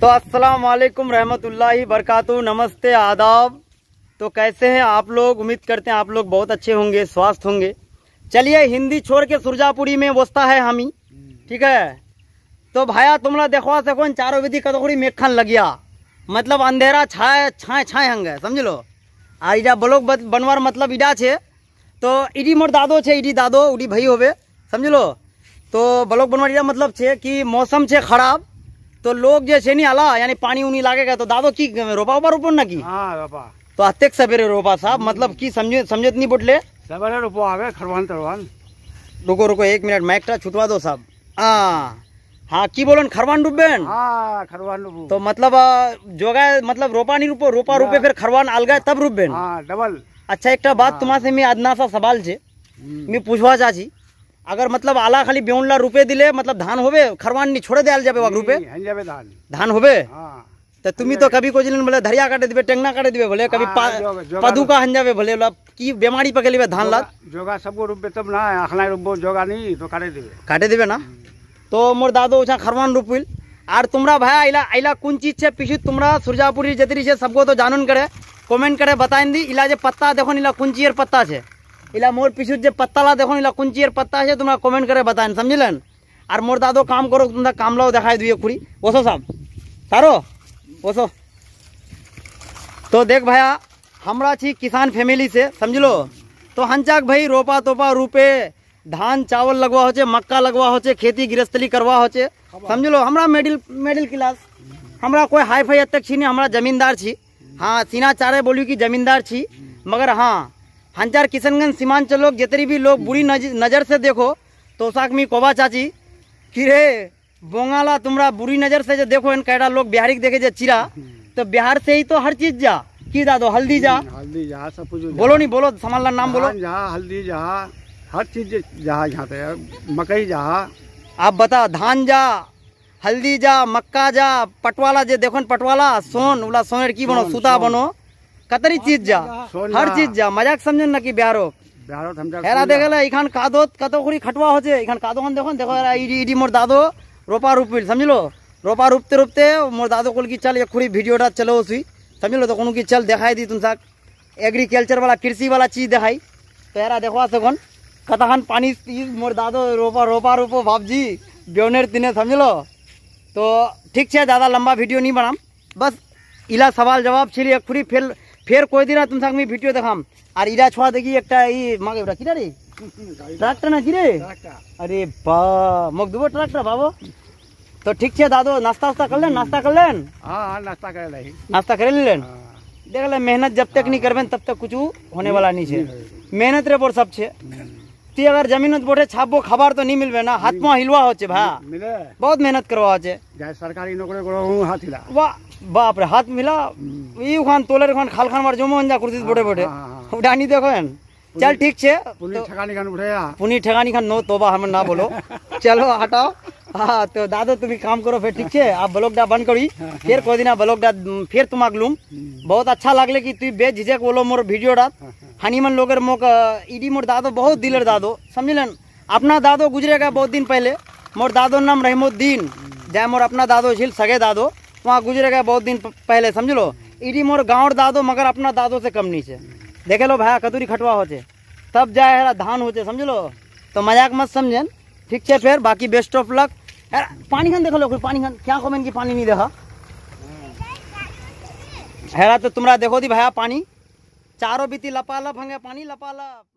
तो अस्सलाम वालेकुम रहमतुल्लाहि बरकातु नमस्ते आदाब तो कैसे हैं आप लोग उम्मीद करते हैं आप लोग बहुत अच्छे होंगे स्वस्थ होंगे चलिए हिंदी छोड़ के सुरजापुरी में वस्ता है ही ठीक है तो भाया तुमला देखवा सको चारों विधि कदोरी मेखन लगिया मतलब अंधेरा छाए छाए छाए हंगे समझ लो आजा ब्लॉक बनवार मतलब इडा छे तो इडी मोर दादो छे इडी दादो उडी भाई होवे समझ लो तो ब्लॉक बनवार इडा मतलब छे कि मौसम छे खराब तो लोग જે છે ને આલા યાની પાણી ઉની લાગेगा તો દાદો કી રોપા ઉપર ઉપર ના કી હા રોપા તો અત્યક સબેરે રોપા સાહેબ મતલબ કી સમજે रुको रुको एक मिनट मैकटा छुटवा दो साहब हाँ हाँ की बोलन खरवान डूबेन हाँ, खरवान तो मतलब जोगा मतलब रोपा नहीं रूपो रोपा रूपे हाँ। फिर खरवान अलगा तब रूबेन हाँ, डबल अच्छा एक बात तुम्हारे मैं अदना सा सवाल छे मैं हम्म। पूछवा चाची अगर मतलब आला खाली बेउनला रुपए दिले मतलब धान होबे खरवान नी छोड़े देल जाबे रुपए हन जाबे धान धान होबे हां त तो तुमी तो कभी कुछ दिन बोले धरिया काटे दिबे टेंगना काटे दिबे बोले कभी पदुका हन जाबे बोले की बीमारी पकड़ ले धान ला जोगा सबको रुपए तब तो ना अखना रुपए जोगा नी तो काटे दिबे काटे दिबे ना तो मोर दादो उछा खरवान रुपिल आर तुमरा भाई आइला आइला कौन चीज छे पीछे तुमरा सुरजापुरी जतरी छे सबको तो जानन करे कमेंट करे बताइन दी इलाज पत्ता देखो नीला कुंजीर पत्ता छे इला मोर पीछू जो पत्ता ला देखो इला कौन चीज पत्ता है तुम्हारा कमेंट करे बताए समझ और मोर दादो काम करो तुम्हारा काम लाओ दिखाई दिए खुड़ी ओसो साहब सारो ओसो तो देख भैया हमारा छी किसान फैमिली से समझ लो तो हंचाक भाई रोपा तोपा रूपे धान चावल लगवा होचे मक्का लगवा होचे खेती गृहस्थली करवा होचे समझ लो हमारा मिडिल मिडिल क्लास हमारा कोई हाई फाई तक छी नहीं हमारा जमींदार छी हाँ सीना चारे बोलू कि जमींदार छी मगर हाँ हंचार किशनगंज सीमांचल लोग जितनी भी लोग बुरी नज़र से देखो तो साक मी कोबा चाची कि रे बोंगाला तुम्हारा बुरी नज़र से जो देखो इन कैडा लोग बिहारी देखे जो चिरा तो बिहार से ही तो हर चीज़ जा की दा दो तो हल्दी जा हम्म, हल्दी जा सब कुछ बोलो नहीं बोलो समाला नाम बोलो जा हल्दी जा हर चीज़ जा यहाँ पे मकई जा आप बता धान जा हल्दी जा मक्का जा पटवाला जे देखो पटवाला सोन वाला सोनर की बनो सूता बनो कतरी चीज जा हर चीज जा मजाक समझन ना कि बिहार हेरा देखेला इखान कादो कतोखरी खटवा हो जे इखान कादो देखो देखो इडी इडी मोर दादो रोपा रूपिल समझ लो रोपा रूपते रूपते मोर दादो कोल की चल एक खुरी वीडियो चलो उसी समझ लो तो कोनो की चल दिखाई दी तुम सा एग्रीकल्चर वाला कृषि वाला चीज दिखाई तो हेरा देखो आसे कौन कताहन पानी मोर दादो रोपा रोपा रोपो भाबजी ब्योनेर तिने समझ लो तो ठीक है ज़्यादा लंबा वीडियो नहीं बनाम बस इला सवाल जवाब एक खुरी फिर फेर কইদিনা তুম সাং আমি ভিডিও দেখাম আর ইডা ছোয়া দেখি একটা ই মাগে ওরা কিনারে ট্রাক্টরে না কিরে ট্রাকটা আরে বা মক দবো ট্রাকটা বাবু তো ঠিকছে দাদু নাস্তা নাস্তা করলেন নাস্তা করলেন हां আর নাস্তা করলেই নাস্তা করে লইলেন দেখলা मेहनत জব تک নি করবেন तब तक कुछ होने वाला नहीं छे मेहनत रे ब सब छे তুই এবার জমিনত বটে ছাপবো খাবার তো নি মিলবে না হাত পা হিলওয়া হচ্ছে ভা মিলে বহুত মেহনত করবা হচ্ছে সরকারি নকরি করবো হাত হিলা বাহ বাপ রে হাত মিলা ই ওখান তোলের ওখান খাল খান মার জমা যা করতিস বটে বটে ডানি দেখেন চল ঠিক ছে পুনি ঠেকানি খান উঠে পুনি ঠেকানি খান নো তোবা हम ना बोलो चलो हटाओ हाँ तो दादा तुम्हें काम करो फिर ठीक है आप ब्लॉक डा बंद करी फिर कोई दिन ब्लॉक डा फिर तुम लूम बहुत अच्छा लगले कि तुम बेझिझक बोलो मोर वीडियो डा हनीमन लोगर मोक इडी मोर दादो बहुत दिलर दादो समझलन अपना दादो गुजरेगा बहुत दिन पहले मोर दादो नाम रहमुद्दीन जय मोर अपना दादो झील सगे दादो वहाँ गुजरेगा बहुत दिन पहले समझ लो इडी मोर गाँव दादो मगर अपना दादो से कम नीचे देखे लो भाया कदूरी खटवा होते तब जाए धान होते समझ लो तो मजाक मत समझन ठीक है फिर बाकी बेस्ट ऑफ लक पानी खान देखो लोग पानी खान क्या कमेंट की पानी नहीं देखा हैरा तो तुम्हारा देखो दी भैया पानी चारों बीती लपालप हंगे पानी लपालप